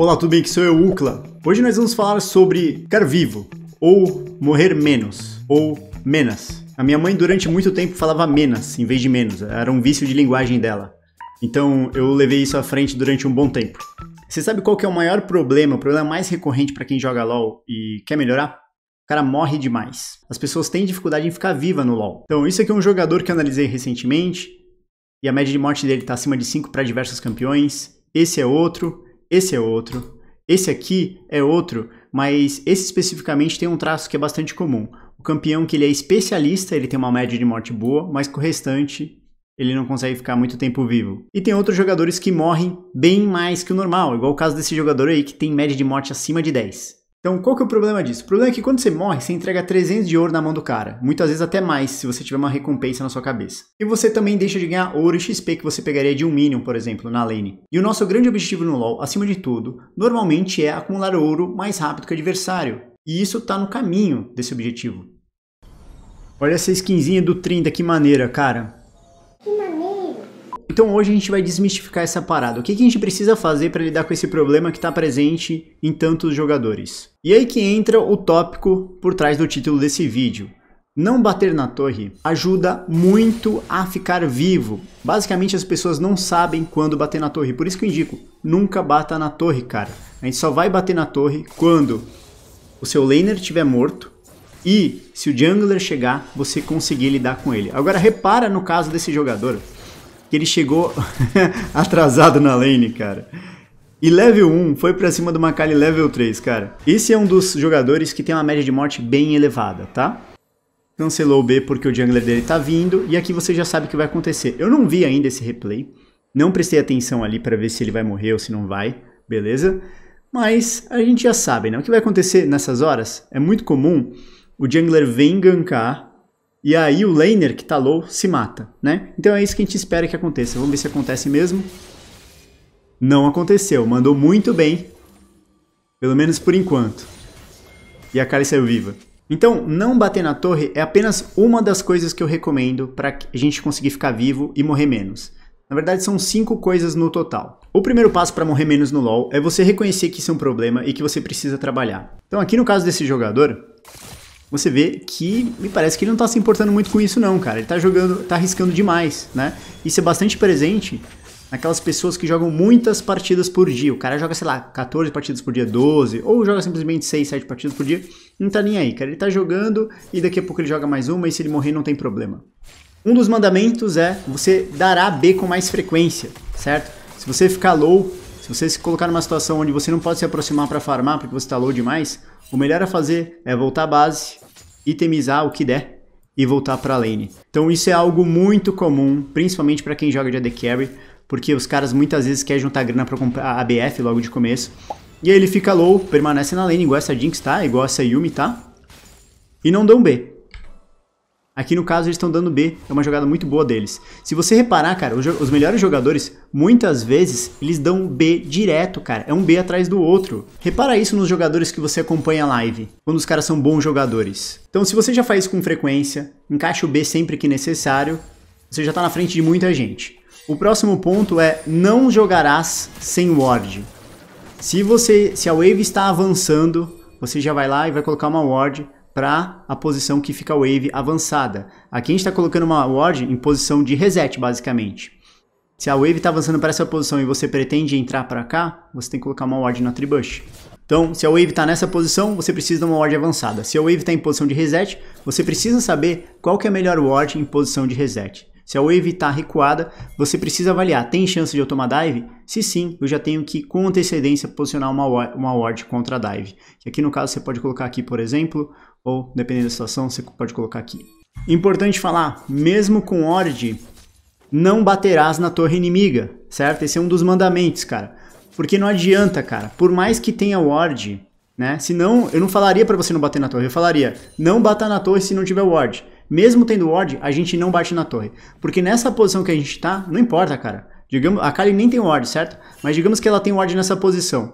Olá, tudo bem? Que sou eu, Ucla. Hoje nós vamos falar sobre ficar vivo, ou morrer menos, ou menas. A minha mãe durante muito tempo falava menas em vez de menos, era um vício de linguagem dela. Então eu levei isso à frente durante um bom tempo. Você sabe qual que é o maior problema, o problema mais recorrente para quem joga LoL e quer melhorar? O cara morre demais. As pessoas têm dificuldade em ficar viva no LoL. Então, isso aqui é um jogador que eu analisei recentemente e a média de morte dele está acima de 5 para diversos campeões. Esse é outro esse é outro, esse aqui é outro, mas esse especificamente tem um traço que é bastante comum. O campeão que ele é especialista, ele tem uma média de morte boa, mas com o restante ele não consegue ficar muito tempo vivo. E tem outros jogadores que morrem bem mais que o normal, igual o caso desse jogador aí que tem média de morte acima de 10. Então, qual que é o problema disso? O problema é que quando você morre, você entrega 300 de ouro na mão do cara. Muitas vezes até mais, se você tiver uma recompensa na sua cabeça. E você também deixa de ganhar ouro e XP que você pegaria de um Minion, por exemplo, na lane. E o nosso grande objetivo no LoL, acima de tudo, normalmente é acumular ouro mais rápido que o adversário. E isso tá no caminho desse objetivo. Olha essa skinzinha do 30, que maneira, cara. Então hoje a gente vai desmistificar essa parada. O que, que a gente precisa fazer para lidar com esse problema que está presente em tantos jogadores? E aí que entra o tópico por trás do título desse vídeo. Não bater na torre ajuda muito a ficar vivo. Basicamente as pessoas não sabem quando bater na torre, por isso que eu indico, nunca bata na torre, cara. A gente só vai bater na torre quando o seu laner estiver morto e se o jungler chegar, você conseguir lidar com ele. Agora repara no caso desse jogador, que ele chegou atrasado na lane, cara. E level 1 foi pra cima do Makali level 3, cara. Esse é um dos jogadores que tem uma média de morte bem elevada, tá? Cancelou o B porque o jungler dele tá vindo, e aqui você já sabe o que vai acontecer. Eu não vi ainda esse replay, não prestei atenção ali pra ver se ele vai morrer ou se não vai, beleza? Mas a gente já sabe, né? O que vai acontecer nessas horas é muito comum o jungler vem gankar e aí o laner que tá low se mata, né? Então é isso que a gente espera que aconteça. Vamos ver se acontece mesmo. Não aconteceu. Mandou muito bem. Pelo menos por enquanto. E a Kali saiu viva. Então, não bater na torre é apenas uma das coisas que eu recomendo para a gente conseguir ficar vivo e morrer menos. Na verdade, são cinco coisas no total. O primeiro passo para morrer menos no LoL é você reconhecer que isso é um problema e que você precisa trabalhar. Então, aqui no caso desse jogador, você vê que me parece que ele não tá se importando muito com isso não, cara. Ele tá jogando, tá arriscando demais, né? Isso é bastante presente naquelas pessoas que jogam muitas partidas por dia. O cara joga, sei lá, 14 partidas por dia, 12, ou joga simplesmente 6, 7 partidas por dia, não tá nem aí, cara. Ele tá jogando e daqui a pouco ele joga mais uma e se ele morrer não tem problema. Um dos mandamentos é você dará B com mais frequência, certo? Se você ficar low, se você se colocar numa situação onde você não pode se aproximar para farmar porque você tá low demais, o melhor a fazer é voltar à base, itemizar o que der e voltar para lane. Então isso é algo muito comum, principalmente para quem joga de AD Carry, porque os caras muitas vezes querem juntar grana para comprar a BF logo de começo. E aí ele fica low, permanece na lane, igual essa Jinx, tá? Igual essa Yumi, tá? E não dão B. Aqui no caso eles estão dando B, é uma jogada muito boa deles. Se você reparar, cara, os, os, melhores jogadores, muitas vezes, eles dão B direto, cara. É um B atrás do outro. Repara isso nos jogadores que você acompanha a live, quando os caras são bons jogadores. Então se você já faz isso com frequência, encaixa o B sempre que necessário, você já está na frente de muita gente. O próximo ponto é não jogarás sem ward. Se você, se a wave está avançando, você já vai lá e vai colocar uma ward para a posição que fica a wave avançada. Aqui a gente está colocando uma ward em posição de reset, basicamente. Se a wave está avançando para essa posição e você pretende entrar para cá, você tem que colocar uma ward na tribush. Então, se a wave está nessa posição, você precisa de uma ward avançada. Se a wave está em posição de reset, você precisa saber qual que é a melhor ward em posição de reset. Se a wave está recuada, você precisa avaliar, tem chance de eu tomar dive? Se sim, eu já tenho que com antecedência posicionar uma, uma ward contra a dive. aqui no caso você pode colocar aqui, por exemplo, ou dependendo da situação, você pode colocar aqui. Importante falar, mesmo com ward, não baterás na torre inimiga, certo? Esse é um dos mandamentos, cara. Porque não adianta, cara. Por mais que tenha ward, né? Se não, eu não falaria para você não bater na torre. Eu falaria, não bata na torre se não tiver ward mesmo tendo ward, a gente não bate na torre. Porque nessa posição que a gente tá, não importa, cara. Digamos, a Kali nem tem ward, certo? Mas digamos que ela tem ward nessa posição.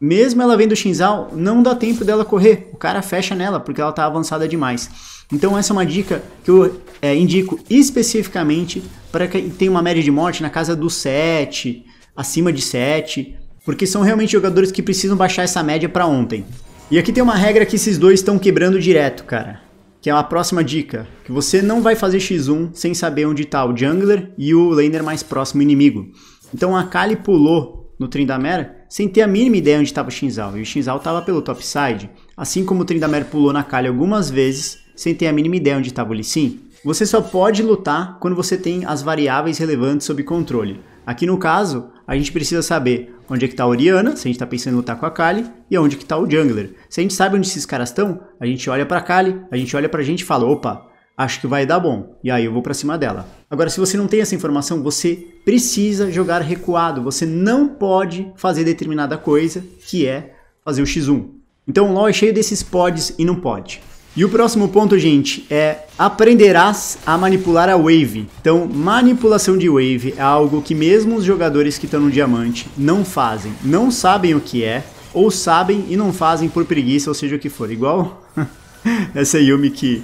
Mesmo ela vendo o Shinzal, não dá tempo dela correr. O cara fecha nela, porque ela tá avançada demais. Então essa é uma dica que eu é, indico especificamente para quem tem uma média de morte na casa do 7, acima de 7, porque são realmente jogadores que precisam baixar essa média para ontem. E aqui tem uma regra que esses dois estão quebrando direto, cara que é uma próxima dica, que você não vai fazer X1 sem saber onde está o jungler e o laner mais próximo inimigo. Então a Kali pulou no Trindamere sem ter a mínima ideia onde estava o Xinzal, e o Xinzal estava pelo topside, assim como o Trindamere pulou na Kali algumas vezes sem ter a mínima ideia onde estava o Lee Sin. Você só pode lutar quando você tem as variáveis relevantes sob controle. Aqui no caso, a gente precisa saber onde é que está a Oriana, se a gente está pensando em lutar com a Kali, e onde que está o Jungler. Se a gente sabe onde esses caras estão, a gente olha para a Kali, a gente olha para a gente e fala, opa, acho que vai dar bom, e aí eu vou para cima dela. Agora, se você não tem essa informação, você precisa jogar recuado, você não pode fazer determinada coisa, que é fazer o X1. Então o LoL é cheio desses pods e não pode. E o próximo ponto, gente, é aprenderás a manipular a wave. Então, manipulação de wave é algo que mesmo os jogadores que estão no diamante não fazem, não sabem o que é, ou sabem e não fazem por preguiça, ou seja o que for. Igual essa Yumi que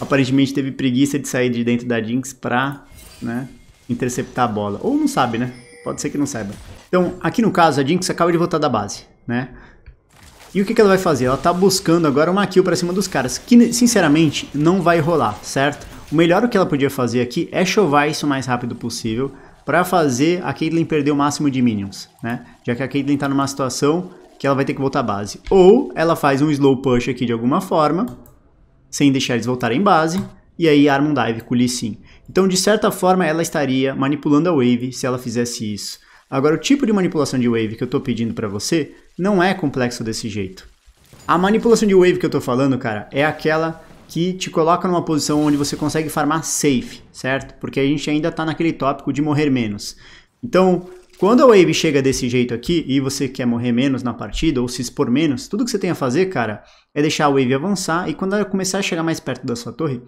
aparentemente teve preguiça de sair de dentro da Jinx pra né, interceptar a bola. Ou não sabe, né? Pode ser que não saiba. Então, aqui no caso, a Jinx acaba de voltar da base, né? E o que, que ela vai fazer? Ela tá buscando agora uma kill para cima dos caras, que sinceramente não vai rolar, certo? O melhor que ela podia fazer aqui é chovar isso o mais rápido possível para fazer a Caitlyn perder o máximo de minions, né? Já que a Caitlyn tá numa situação que ela vai ter que voltar à base. Ou ela faz um slow push aqui de alguma forma, sem deixar eles voltarem em base, e aí arma um dive com o Lee Sin. Então, de certa forma, ela estaria manipulando a wave se ela fizesse isso. Agora, o tipo de manipulação de wave que eu estou pedindo para você não é complexo desse jeito. A manipulação de wave que eu tô falando, cara, é aquela que te coloca numa posição onde você consegue farmar safe, certo? Porque a gente ainda tá naquele tópico de morrer menos. Então, quando a wave chega desse jeito aqui e você quer morrer menos na partida ou se expor menos, tudo que você tem a fazer, cara, é deixar a wave avançar e quando ela começar a chegar mais perto da sua torre,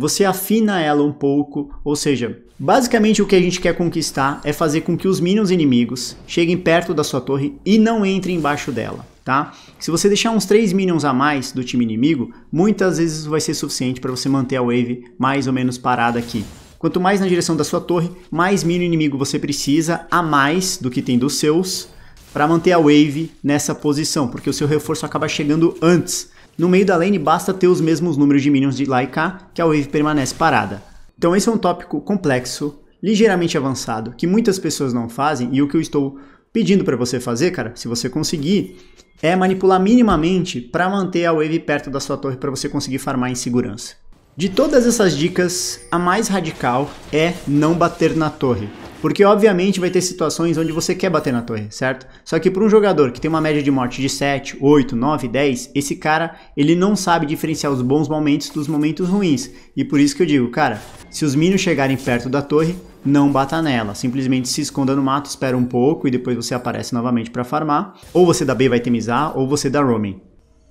você afina ela um pouco, ou seja, basicamente o que a gente quer conquistar é fazer com que os minions inimigos cheguem perto da sua torre e não entrem embaixo dela. Tá? Se você deixar uns 3 minions a mais do time inimigo, muitas vezes vai ser suficiente para você manter a wave mais ou menos parada aqui. Quanto mais na direção da sua torre, mais minion inimigo você precisa a mais do que tem dos seus para manter a wave nessa posição, porque o seu reforço acaba chegando antes. No meio da lane basta ter os mesmos números de minions de lá e cá, que a wave permanece parada. Então esse é um tópico complexo, ligeiramente avançado, que muitas pessoas não fazem, e o que eu estou pedindo para você fazer, cara, se você conseguir, é manipular minimamente para manter a wave perto da sua torre para você conseguir farmar em segurança. De todas essas dicas, a mais radical é não bater na torre. Porque obviamente vai ter situações onde você quer bater na torre, certo? Só que para um jogador que tem uma média de morte de 7, 8, 9, 10, esse cara, ele não sabe diferenciar os bons momentos dos momentos ruins. E por isso que eu digo, cara, se os minions chegarem perto da torre, não bata nela, simplesmente se esconda no mato, espera um pouco e depois você aparece novamente para farmar, ou você dá B vai temizar, ou você dá roaming.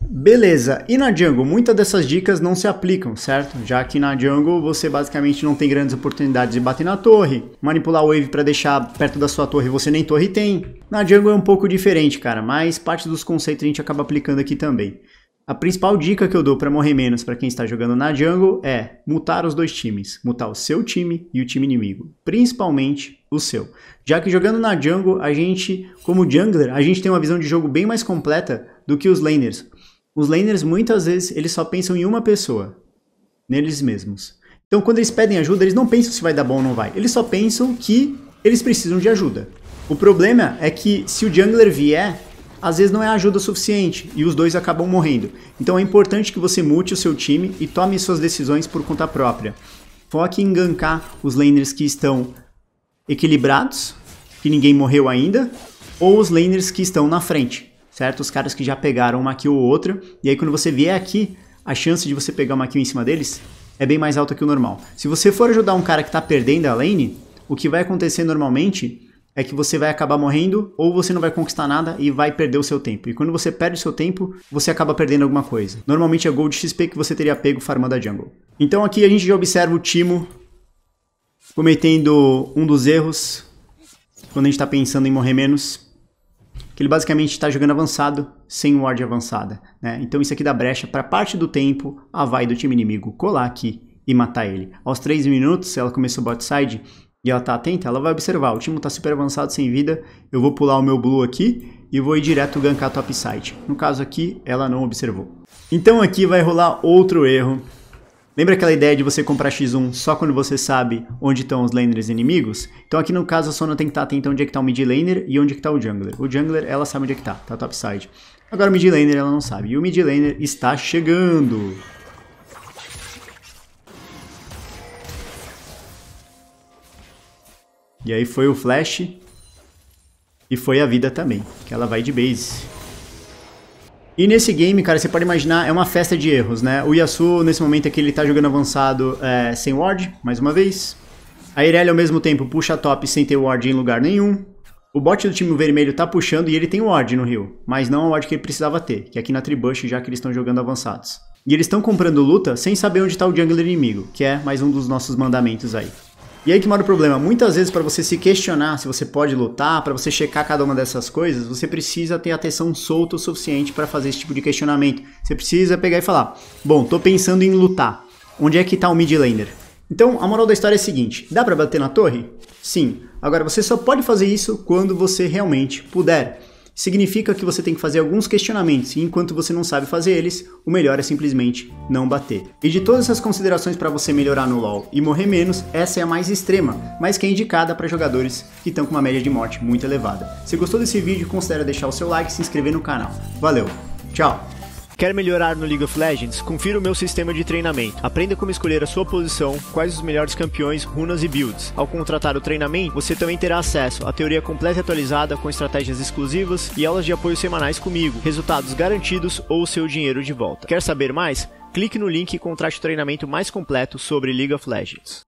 Beleza, e na Django, muitas dessas dicas não se aplicam, certo? Já que na Django você basicamente não tem grandes oportunidades de bater na torre, manipular wave para deixar perto da sua torre você nem torre tem. Na Django é um pouco diferente, cara, mas parte dos conceitos a gente acaba aplicando aqui também. A principal dica que eu dou para morrer menos para quem está jogando na Django é mutar os dois times, mutar o seu time e o time inimigo, principalmente o seu. Já que jogando na Django, a gente, como jungler, a gente tem uma visão de jogo bem mais completa do que os laners. Os laners muitas vezes eles só pensam em uma pessoa, neles mesmos. Então quando eles pedem ajuda, eles não pensam se vai dar bom ou não vai. Eles só pensam que eles precisam de ajuda. O problema é que se o jungler vier, às vezes não é ajuda suficiente e os dois acabam morrendo. Então é importante que você mute o seu time e tome suas decisões por conta própria. Foque em gankar os laners que estão equilibrados, que ninguém morreu ainda, ou os laners que estão na frente certo? Os caras que já pegaram uma kill ou outra, e aí quando você vier aqui, a chance de você pegar uma kill em cima deles é bem mais alta que o normal. Se você for ajudar um cara que está perdendo a lane, o que vai acontecer normalmente é que você vai acabar morrendo ou você não vai conquistar nada e vai perder o seu tempo. E quando você perde o seu tempo, você acaba perdendo alguma coisa. Normalmente é gold XP que você teria pego farmando a jungle. Então aqui a gente já observa o Timo cometendo um dos erros quando a gente está pensando em morrer menos, que ele basicamente está jogando avançado sem ward avançada. Né? Então isso aqui dá brecha para parte do tempo a vai do time inimigo colar aqui e matar ele. Aos 3 minutos, ela começou bot side e ela está atenta, ela vai observar, o time está super avançado sem vida, eu vou pular o meu blue aqui e vou ir direto gankar top side. No caso aqui, ela não observou. Então aqui vai rolar outro erro Lembra aquela ideia de você comprar X1 só quando você sabe onde estão os laners inimigos? Então aqui no caso a Sona tem que estar atenta onde é que está o mid laner e onde é que está o jungler. O jungler ela sabe onde é que está, tá, tá topside. Agora o mid laner ela não sabe. E o mid laner está chegando! E aí foi o flash e foi a vida também, que ela vai de base. E nesse game, cara, você pode imaginar, é uma festa de erros, né? O Yasu, nesse momento aqui, ele tá jogando avançado é, sem ward, mais uma vez. A Irelia, ao mesmo tempo, puxa top sem ter ward em lugar nenhum. O bot do time vermelho tá puxando e ele tem ward no rio, mas não a ward que ele precisava ter, que é aqui na Tribush, já que eles estão jogando avançados. E eles estão comprando luta sem saber onde está o jungler inimigo, que é mais um dos nossos mandamentos aí. E aí que mora o problema. Muitas vezes, para você se questionar se você pode lutar, para você checar cada uma dessas coisas, você precisa ter a atenção solta o suficiente para fazer esse tipo de questionamento. Você precisa pegar e falar: Bom, tô pensando em lutar. Onde é que tá o mid laner? Então, a moral da história é a seguinte: dá para bater na torre? Sim. Agora, você só pode fazer isso quando você realmente puder significa que você tem que fazer alguns questionamentos e enquanto você não sabe fazer eles, o melhor é simplesmente não bater. E de todas essas considerações para você melhorar no LoL e morrer menos, essa é a mais extrema, mas que é indicada para jogadores que estão com uma média de morte muito elevada. Se gostou desse vídeo, considere deixar o seu like e se inscrever no canal. Valeu, tchau! Quer melhorar no League of Legends? Confira o meu sistema de treinamento. Aprenda como escolher a sua posição, quais os melhores campeões, runas e builds. Ao contratar o treinamento, você também terá acesso à teoria completa e atualizada com estratégias exclusivas e aulas de apoio semanais comigo, resultados garantidos ou seu dinheiro de volta. Quer saber mais? Clique no link e contrate o treinamento mais completo sobre League of Legends.